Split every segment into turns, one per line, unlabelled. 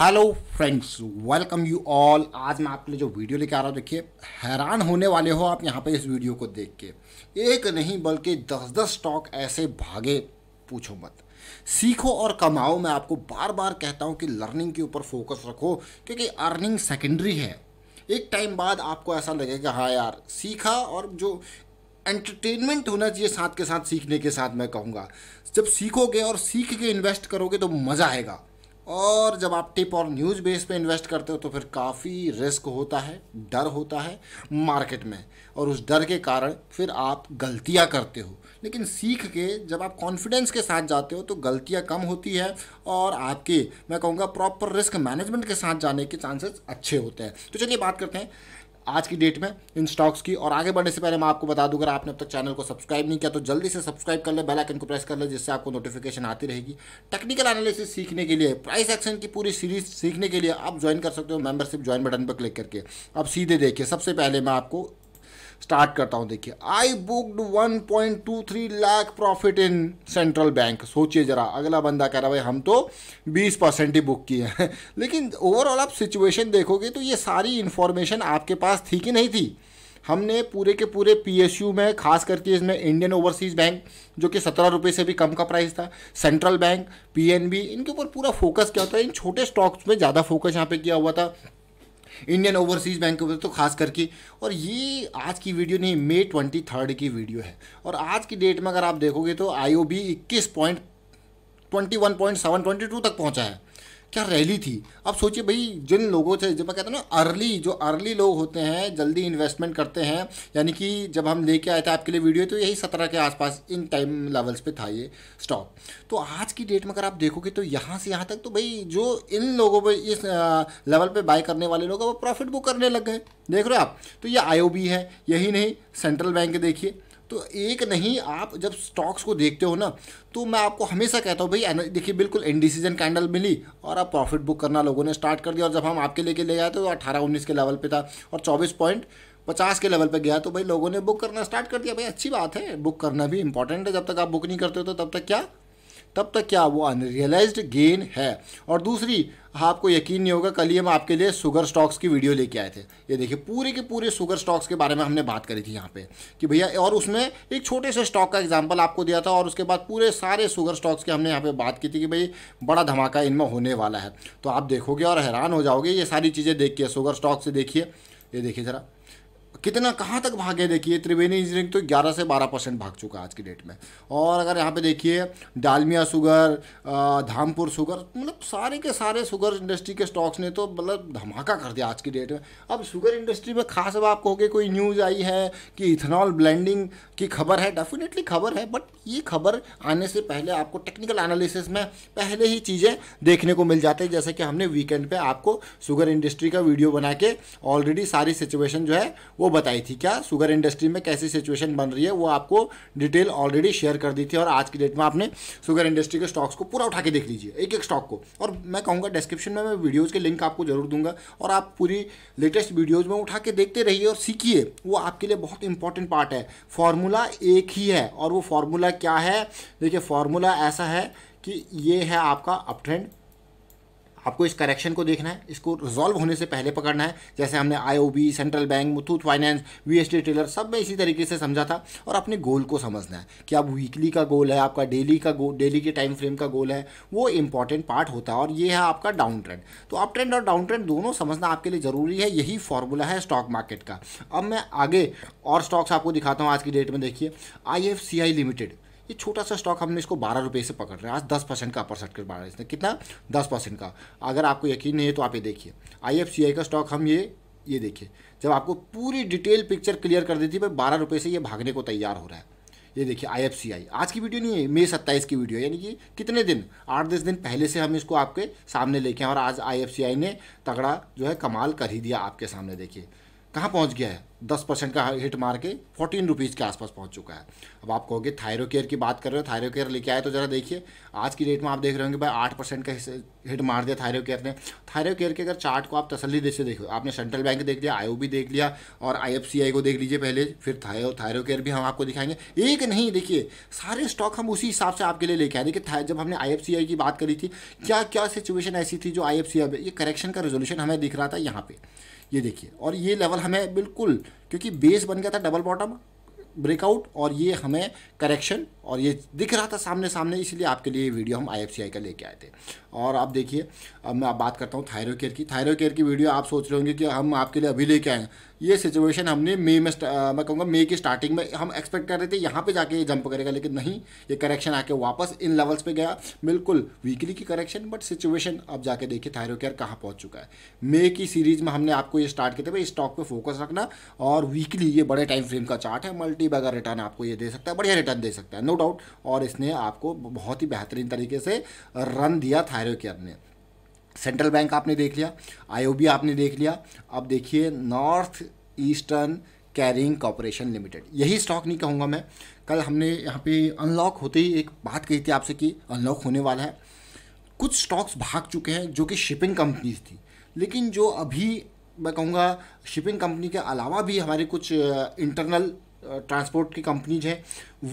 hello friends welcome you all आज मैं आपके लिए जो वीडियो लेकर आ रहा हूँ देखिए हैरान होने वाले हो आप यहाँ पे इस वीडियो को देख के एक नहीं बल्कि दस दस स्टॉक ऐसे भागे पूछो मत सीखो और कमाओ मैं आपको बार बार कहता हूँ कि लर्निंग के ऊपर फोकस रखो क्योंकि अर्निंग सेकेंडरी है एक टाइम बाद आपको ऐसा लगेगा हाँ यार सीखा और जो एंटरटेनमेंट होना चाहिए साथ के साथ सीखने के साथ मैं कहूँगा जब सीखोगे और सीख के इन्वेस्ट करोगे तो मज़ा आएगा और जब आप टिप और न्यूज़ बेस पे इन्वेस्ट करते हो तो फिर काफ़ी रिस्क होता है डर होता है मार्केट में और उस डर के कारण फिर आप गलतियां करते हो लेकिन सीख के जब आप कॉन्फिडेंस के साथ जाते हो तो गलतियां कम होती है और आपके मैं कहूँगा प्रॉपर रिस्क मैनेजमेंट के साथ जाने के चांसेस अच्छे होते हैं तो चलिए बात करते हैं आज की डेट में इन स्टॉक्स की और आगे बढ़ने से पहले मैं आपको बता दूँ अगर आपने अब तक चैनल को सब्सक्राइब नहीं किया तो जल्दी से सब्सक्राइब कर ले बेलाइकन आइकन को प्रेस कर ले जिससे आपको नोटिफिकेशन आती रहेगी टेक्निकल एनालिसिस सीखने के लिए प्राइस एक्शन की पूरी सीरीज सीखने के लिए आप ज्वाइन कर सकते हो मेंबरशिप ज्वाइन बटन पर क्लिक करके अब सीधे देखिए सबसे पहले मैं आपको स्टार्ट करता हूँ देखिए I booked 1.23 lakh profit in Central Bank सोचिए ज़रा अगला बंदा कह रहा भाई हम तो 20 परसेंट ही बुक किए हैं लेकिन ओवरऑल आप सिचुएशन देखोगे तो ये सारी इन्फॉर्मेशन आपके पास थी कि नहीं थी हमने पूरे के पूरे पीएसयू में खास करके इसमें इंडियन ओवरसीज़ बैंक जो कि सत्रह रुपये से भी कम का प्राइस था सेंट्रल बैंक पीएनबी इनके ऊपर पूरा फोकस क्या होता है इन छोटे स्टॉक्स में ज़्यादा फोकस यहाँ पे किया हुआ था इंडियन ओवरसीज़ बैंक के तो खास करके और ये आज की वीडियो नहीं मे ट्वेंटी थर्ड की वीडियो है और आज की डेट में अगर आप देखोगे तो आई ओ बी इक्कीस point twenty one point seven twenty two तक पहुँचा है क्या रैली थी अब सोचिए भाई जिन लोगों से जब कहते हैं ना अर्ली जो अर्ली लोग होते हैं जल्दी इन्वेस्टमेंट करते हैं यानी कि जब हम लेके आए थे आपके लिए वीडियो तो यही सत्रह के आसपास इन टाइम लेवल्स पे था ये स्टॉक तो आज की डेट में अगर आप देखोगे तो यहाँ से यहाँ तक तो भाई जो इन लोगों पर इस लेवल पर बाय करने वाले लोग वो प्रॉफिट बुक करने लग गए देख रहे हो आप तो ये आई है यही नहीं सेंट्रल बैंक देखिए तो एक नहीं आप जब स्टॉक्स को देखते हो ना तो मैं आपको हमेशा कहता हूँ भाई देखिए बिल्कुल इनडिसीजन कैंडल मिली और आप प्रॉफिट बुक करना लोगों ने स्टार्ट कर दिया और जब हम आपके लेके ले गए थे तो अठारह उन्नीस के लेवल पे था और चौबीस पॉइंट पचास के लेवल पे गया तो भाई लोगों ने बुक करना स्टार्ट कर दिया भाई अच्छी बात है बुक करना भी इंपॉर्टेंट है जब तक आप बुक नहीं करते हो तो तब तक क्या तब तक क्या वो अनरियलाइज्ड गेन है और दूसरी आपको यकीन नहीं होगा कल ही हम आपके लिए शुगर स्टॉक्स की वीडियो लेके आए थे ये देखिए पूरे के पूरे शुगर स्टॉक्स के बारे में हमने बात करी थी यहाँ पे कि भैया और उसमें एक छोटे से स्टॉक का एग्जांपल आपको दिया था और उसके बाद पूरे सारे शुगर स्टॉक्स की हमने यहाँ पे बात की थी कि भाई बड़ा धमाका इनमें होने वाला है तो आप देखोगे और हैरान हो जाओगे ये सारी चीज़ें देखिए शुगर स्टॉक से देखिए ये देखिए ज़रा कितना कहाँ तक भागे देखिए त्रिवेणी इंजीनियरिंग तो 11 से 12 परसेंट भाग चुका आज की डेट में और अगर यहाँ पे देखिए डालमिया शुगर धामपुर शुगर मतलब सारे के सारे शुगर इंडस्ट्री के स्टॉक्स ने तो मतलब धमाका कर दिया आज की डेट में अब शुगर इंडस्ट्री में खास अब आप कहोगे कोई न्यूज़ आई है कि इथेनॉल ब्लैंडिंग की खबर है डेफिनेटली खबर है बट ये खबर आने से पहले आपको टेक्निकल एनालिसिस में पहले ही चीज़ें देखने को मिल जाती है जैसे कि हमने वीकेंड पर आपको शुगर इंडस्ट्री का वीडियो बना के ऑलरेडी सारी सिचुएशन जो है वो बताई थी क्या शुगर इंडस्ट्री में कैसी सिचुएशन बन रही है वो आपको डिटेल ऑलरेडी शेयर कर दी थी और आज की डेट में आपने शुगर इंडस्ट्री के स्टॉक्स को पूरा उठा के देख लीजिए एक एक स्टॉक को और मैं कहूँगा डिस्क्रिप्शन में मैं वीडियोज़ के लिंक आपको जरूर दूंगा और आप पूरी लेटेस्ट वीडियोज़ में उठा के देखते रहिए और सीखिए वो आपके लिए बहुत इंपॉर्टेंट पार्ट है फॉर्मूला एक ही है और वो फॉर्मूला क्या है देखिए फॉर्मूला ऐसा है कि ये है आपका अपट्रेंड आपको इस करेक्शन को देखना है इसको रिजॉल्व होने से पहले पकड़ना है जैसे हमने IOB Central Bank Muthoot finance VST Tillers सब में इसी तरीके से समझा था और अपने गोल को समझना है कि आप वीकली का गोल है आपका डेली का गोल डेली के टाइम फ्रेम का गोल है वो इंपॉर्टेंट पार्ट होता है और ये है आपका डाउन ट्रेंड तो अप ट्रेंड और डाउन ट्रेंड दोनों समझना आपके लिए ज़रूरी है यही फॉर्मूला है स्टॉक मार्केट का अब मैं आगे और स्टॉक्स आपको दिखाता हूँ आज की डेट में देखिए आई लिमिटेड ये छोटा सा स्टॉक हमने इसको बारह रुपये से पकड़ रहे हैं आज दस परसेंट का अपर सर्किट बारह कितना दस परसेंट का अगर आपको यकीन नहीं है तो आप ये देखिए आई का स्टॉक हम ये ये देखिए जब आपको पूरी डिटेल पिक्चर क्लियर कर देती है भाई बारह रुपये से ये भागने को तैयार हो रहा है ये देखिए आई आज की वीडियो नहीं है मई सत्ताईस की वीडियो यानी कि कितने दिन आठ दस दिन पहले से हम इसको आपके सामने लेके हैं और आज आई ने तगड़ा जो है कमाल कर ही दिया आपके सामने देखिए कहाँ पहुँच गया है दस परसेंट का हिट मार के फोर्टीन रुपीज़ के आसपास पहुंच चुका है अब आप कहोगे थायरो केयर की बात कर रहे हो थायरो केयर लेके आए तो जरा देखिए आज की डेट में आप देख रहे होंगे भाई आठ परसेंट का हिट मार दिया थायरो केयर ने थायरो केयर के अगर चार्ट को आप तसली से देखो आपने सेंट्रल बैंक देख लिया आई देख लिया और आई को देख लीजिए पहले फिर थायो थायरो केयर भी हम आपको दिखाएंगे एक नहीं देखिए सारे स्टॉक हम उसी हिसाब से आपके लिए लेके आए देखिए जब हमने आई की बात करी थी क्या क्या सिचुएशन ऐसी थी जो आई ये करेक्शन का रेजोल्यूशन हमें दिख रहा था यहाँ पर ये देखिए और ये लेवल हमें बिल्कुल क्योंकि बेस बन गया था डबल बॉटम ब्रेकआउट और ये हमें करेक्शन और ये दिख रहा था सामने सामने इसलिए आपके लिए ये वीडियो हम आई का लेके आए थे और आप देखिए अब मैं बात करता हूँ थायरो केयर की थायरो केयर की वीडियो आप सोच रहे होंगे कि हम आपके लिए अभी लेके आए ये सिचुएशन हमने मई में मैं कहूँगा मई की स्टार्टिंग में हम एक्सपेक्ट कर रहे थे यहाँ पे जाके ये जंप करेगा लेकिन नहीं ये करेक्शन आके वापस इन लेवल्स पे गया बिल्कुल वीकली की करेक्शन बट सिचुएशन अब जाके देखिए थायरो केयर कहाँ पहुँच चुका है मई की सीरीज में हमने आपको ये स्टार्ट किया था भाई स्टॉक पर फोकस रखना और वीकली ये बड़े टाइम फ्रेम का चार्ट है मल्टी बैगर रिटर्न आपको ये दे सकता है बढ़िया रिटर्न दे सकता है नो नो डाउट और इसने आपको बहुत ही बेहतरीन तरीके से रन दिया थायरो केयर ने सेंट्रल बैंक आपने देख लिया आईओबी आपने देख लिया अब देखिए North Eastern Carrying Corporation Limited यही स्टॉक नहीं कहूँगा मैं कल हमने यहाँ पे अनलॉक होते ही एक बात कही थी आपसे कि अनलॉक होने वाला है कुछ स्टॉक्स भाग चुके हैं जो कि शिपिंग कंपनीज थी लेकिन जो अभी मैं कहूँगा शिपिंग कंपनी के अलावा भी हमारे कुछ इंटरनल ट्रांसपोर्ट की कंपनीज हैं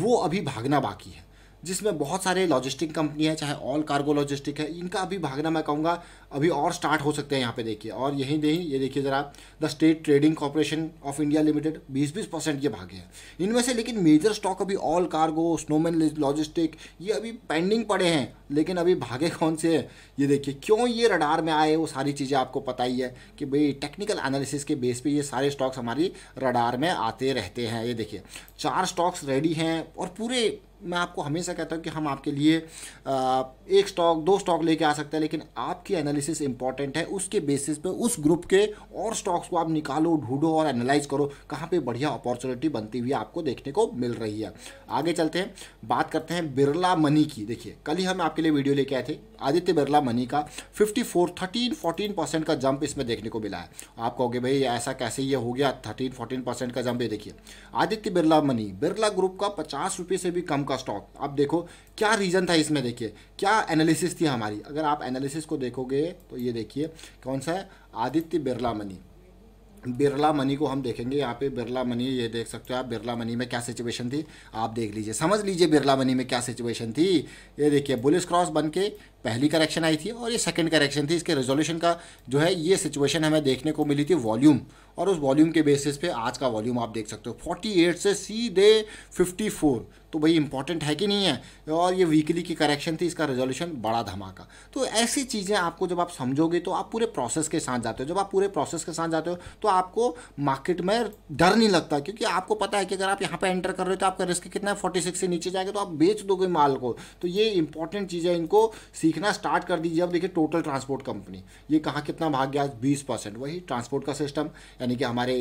वो अभी भागना बाकी है जिसमें बहुत सारे लॉजिस्टिक कंपनी है चाहे ऑल कार्गो लॉजिस्टिक है इनका अभी भागना मैं कहूँगा अभी और स्टार्ट हो सकते हैं यहाँ पे देखिए और यहीं नहीं ये देखिए ज़रा the State Trading Corporation of India Limited 20-20 percent ये भागे हैं इनमें से लेकिन मेजर स्टॉक अभी ऑल कार्गो स्नोमैन लॉजिस्टिक ये अभी पेंडिंग पड़े हैं लेकिन अभी भागे कौन से हैं ये देखिए क्यों ये रडार में आए वो सारी चीज़ें आपको पता ही है कि भाई टेक्निकल एनालिसिस के बेस पर ये सारे स्टॉक्स हमारी रडार में आते रहते हैं ये देखिए चार स्टॉक्स रेडी हैं और पूरे मैं आपको हमेशा कहता हूँ कि हम आपके लिए एक स्टॉक दो स्टॉक लेके आ सकते हैं लेकिन आपकी एनालिसिस इंपॉर्टेंट है उसके बेसिस पे उस ग्रुप के और स्टॉक्स को आप निकालो ढूंढो और एनालाइज करो कहाँ पे बढ़िया अपॉर्चुनिटी बनती हुई आपको देखने को मिल रही है आगे चलते हैं बात करते हैं बिरला मनी की देखिए कल ही हम आपके लिए वीडियो लेके आए थे आदित्य बिरला मनी का fifty four thirteen fourteen percent का जंप इसमें देखने को मिला है आप कहोगे भाई ऐसा कैसे ये हो गया थर्टीन फोर्टीन परसेंट का जंप ये देखिए आदित्य बिरला मनी बिरला ग्रुप का पचास रुपये से भी कम का स्टॉक अब देखो क्या रीज़न था इसमें देखिए क्या एनालिसिस थी हमारी अगर आप एनालिसिस को देखोगे तो ये देखिए कौन सा है आदित्य बिरला मनी बिरला मनी को हम देखेंगे यहाँ पे बिरला मनी ये देख सकते हो आप बिरला मनी में क्या सिचुएशन थी आप देख लीजिए समझ लीजिए बिरला मनी में क्या सिचुएशन थी ये देखिए बुलिस क्रॉस बन के पहली करेक्शन आई थी और ये सेकंड करेक्शन थी इसके रेजोल्यूशन का जो है ये सिचुएशन हमें देखने को मिली थी वॉल्यूम और उस वॉल्यूम के बेसिस पे आज का वॉल्यूम आप देख सकते हो 48 से सीधे 54 तो भाई इंपॉर्टेंट है कि नहीं है और ये वीकली की करेक्शन थी इसका रेजोल्यूशन बड़ा धमाका तो ऐसी चीज़ें आपको जब आप समझोगे तो आप पूरे प्रोसेस के साथ जाते हो जब आप पूरे प्रोसेस के साथ जाते हो तो आपको मार्केट में डर नहीं लगता क्योंकि आपको पता है कि अगर आप यहाँ पर एंटर कर रहे हो तो आपका रिस्क कितना है फोर्टी से नीचे जाएगा तो आप बेच दोगे माल को तो ये इंपॉर्टेंट चीज़ें इनको सीख सीखना स्टार्ट कर दीजिए अब देखिए टोटल ट्रांसपोर्ट कंपनी ये कहाँ कितना भाग गया बीस परसेंट वही ट्रांसपोर्ट का सिस्टम यानी कि हमारे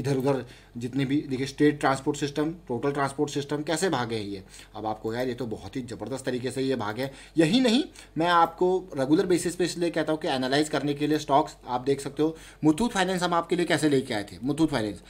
इधर उधर जितने भी देखिए state transport system total transport system कैसे भागे हैं ये अब आपको यार ये तो बहुत ही ज़बरदस्त तरीके से ये भाग है यही नहीं मैं आपको रेगुलर बेसिस पे इसलिए कहता हूँ कि एनालाइज करने के लिए स्टॉक्स आप देख सकते हो मुथूत फाइनेंस हम आपके लिए कैसे लेके आए थे मुथूट फाइनेंस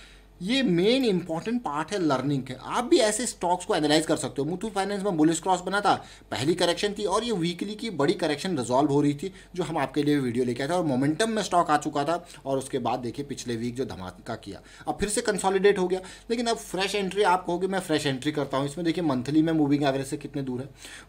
ये मेन इंपॉर्टेंट पार्ट है लर्निंग के आप भी ऐसे स्टॉक्स को एनालाइज कर सकते हो मुथूट फाइनेंस में बुलिस क्रॉस बना था पहली करेक्शन थी और ये वीकली की बड़ी करेक्शन रिजॉल्व हो रही थी जो हम आपके लिए वीडियो लेके आए थे और मोमेंटम में स्टॉक आ चुका था और उसके बाद देखिए पिछले वीक जो धमाका किया अब फिर से कंसॉलिडेट हो गया लेकिन अब फ्रेश एंट्री आप कहोगे मैं फ्रेश एंट्री करता हूँ इसमें देखिए मंथली में मूविंग एवरेज से कितने दूर है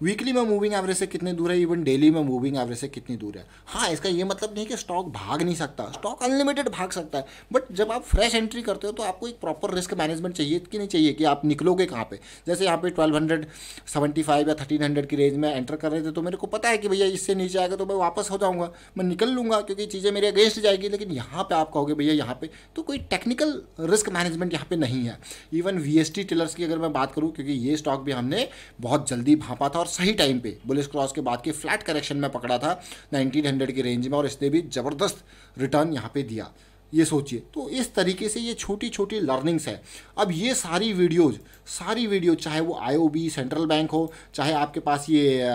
वीकली में मूविंग एवरेज से कितने दूर है इवन डेली में मूविंग एवरेज से कितनी दूर है हाँ इसका ये मतलब नहीं कि स्टॉक भाग नहीं सकता स्टॉक अनलिमिटेड भाग सकता है बट जब आप फ्रेश एंट्री करते हो तो आप आपको एक प्रॉपर रिस्क मैनेजमेंट चाहिए कि नहीं चाहिए कि आप निकलोगे कहाँ पे जैसे यहाँ पे ट्वेल्व हंड्रेड सेवेंटी फाइव या थर्टीन हंड्रेड की रेंज में एंटर कर रहे थे तो मेरे को पता है कि भैया इससे नीचे आएगा तो मैं वापस हो जाऊँगा मैं निकल लूँगा क्योंकि चीज़ें मेरे अगेंस्ट जाएगी लेकिन यहाँ पर आप कहोगे भैया यहाँ पर तो कोई टेक्निकल रिस्क मैनेजमेंट यहाँ पर नहीं है even V S T Tillers की अगर मैं बात करूँ क्योंकि ये स्टॉक भी हमने बहुत जल्दी भापा था और सही टाइम पे बुलिस क्रॉस के बाद के फ्लैट करेक्शन में पकड़ा था 1900 की रेंज में और इसने भी ज़बरदस्त रिटर्न यहाँ पे दिया ये सोचिए तो इस तरीके से ये छोटी छोटी लर्निंग्स है अब ये सारी वीडियोज सारी वीडियो चाहे वो आईओबी सेंट्रल बैंक हो चाहे आपके पास ये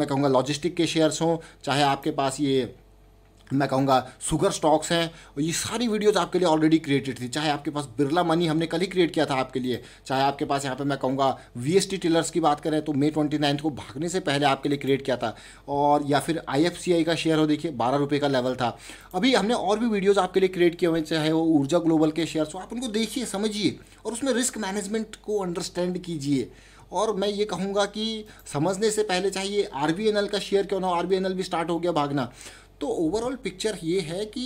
मैं कहूँगा लॉजिस्टिक के शेयर्स हों चाहे आपके पास ये मैं कहूँगा सुगर स्टॉक्स हैं और ये सारी वीडियोज़ आपके लिए ऑलरेडी क्रिएटेड थी चाहे आपके पास बिरला मनी हमने कल ही क्रिएट किया था आपके लिए चाहे आपके पास यहाँ पे मैं कहूँगा वी एस टी टेलर्स की बात करें तो मे ट्वेंटी नाइन्थ को भागने से पहले आपके लिए क्रिएट किया था और या फिर आई एफ सी आई का शेयर हो देखिए बारह रुपये का लेवल था अभी हमने और भी वीडियोज़ आपके लिए क्रिएट किए हुए चाहे वो ऊर्जा ग्लोबल के शेयर्स हो आप उनको देखिए समझिए और उसमें रिस्क मैनेजमेंट को अंडरस्टैंड कीजिए और मैं ये कहूँगा कि समझने से पहले चाहिए आर बी एन एल का शेयर क्यों ना आर बी एन एल भी स्टार्ट हो गया भागना तो ओवरऑल पिक्चर ये है कि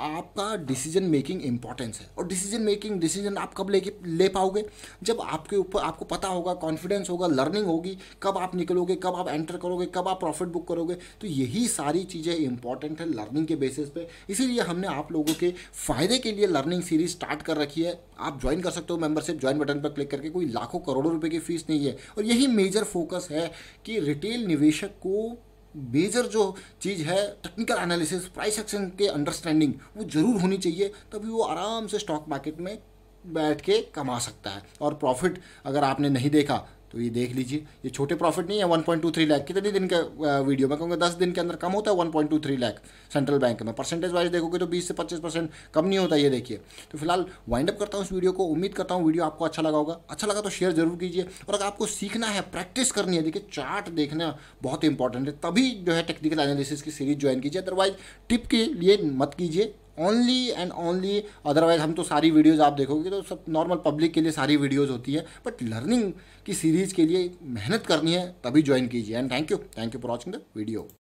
आपका डिसीजन मेकिंग इंपॉर्टेंस है और डिसीजन मेकिंग डिसीजन आप कब लेके ले पाओगे जब आपके ऊपर आपको पता होगा कॉन्फिडेंस होगा लर्निंग होगी कब आप निकलोगे कब आप एंटर करोगे कब आप प्रॉफिट बुक करोगे तो यही सारी चीज़ें इंपॉर्टेंट है लर्निंग के बेसिस पे इसीलिए हमने आप लोगों के फ़ायदे के लिए लर्निंग सीरीज स्टार्ट कर रखी है आप ज्वाइन कर सकते हो मेंबरशिप ज्वाइन बटन पर क्लिक करके कोई लाखों करोड़ों रुपये की फीस नहीं है और यही मेजर फोकस है कि रिटेल निवेशक को मेजर जो चीज़ है टेक्निकल एनालिसिस प्राइस एक्शन के अंडरस्टैंडिंग वो ज़रूर होनी चाहिए तभी वो आराम से स्टॉक मार्केट में बैठ के कमा सकता है और प्रॉफिट अगर आपने नहीं देखा तो ये देख लीजिए ये छोटे प्रॉफिट नहीं है 1.23 पॉइंट टू थ्री लैख कितने दिन का वीडियो में कहूँगा दस दिन के अंदर कम होता है 1.23 point two three lakh Central Bank में परसेंटेज वाइज देखोगे तो 20 से 25 परसेंट कम नहीं होता ये देखिए तो फिलहाल वाइंड अप करता हूँ इस वीडियो को उम्मीद करता हूँ वीडियो आपको अच्छा लगा होगा अच्छा लगा तो शेयर जरूर कीजिए और अगर आपको सीखना है प्रैक्टिस करनी है देखिए चार्ट देखना बहुत इंपॉर्टेंट है तभी जो है टेक्निकल एनालिसिस की सीरीज ज्वाइन कीजिए अदरवाइज टिप के लिए मत कीजिए ओनली एंड ओनली अदरवाइज हम तो सारी वीडियोज़ आप देखोगे तो सब नॉर्मल पब्लिक के लिए सारी वीडियोज़ होती है बट लर्निंग की सीरीज़ के लिए मेहनत करनी है तभी ज्वाइन कीजिए and thank you thank you for watching the video